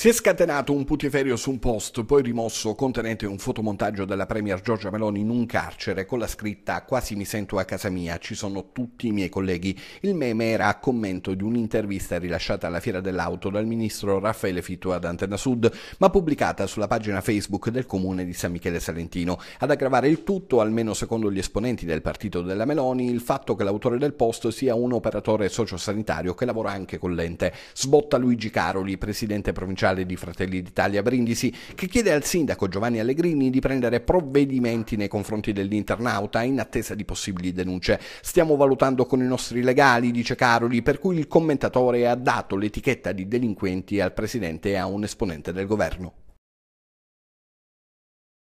Si è scatenato un putiferio su un post, poi rimosso, contenente un fotomontaggio della Premier Giorgia Meloni in un carcere con la scritta Quasi mi sento a casa mia, ci sono tutti i miei colleghi. Il meme era a commento di un'intervista rilasciata alla Fiera dell'Auto dal ministro Raffaele Fitto ad Antenna Sud, ma pubblicata sulla pagina Facebook del comune di San Michele Salentino. Ad aggravare il tutto, almeno secondo gli esponenti del partito della Meloni, il fatto che l'autore del post sia un operatore sociosanitario che lavora anche con l'ente. Sbotta Luigi Caroli, presidente provinciale sociale di Fratelli d'Italia Brindisi, che chiede al sindaco Giovanni Allegrini di prendere provvedimenti nei confronti dell'internauta in attesa di possibili denunce. Stiamo valutando con i nostri legali, dice Caroli, per cui il commentatore ha dato l'etichetta di delinquenti al presidente e a un esponente del governo.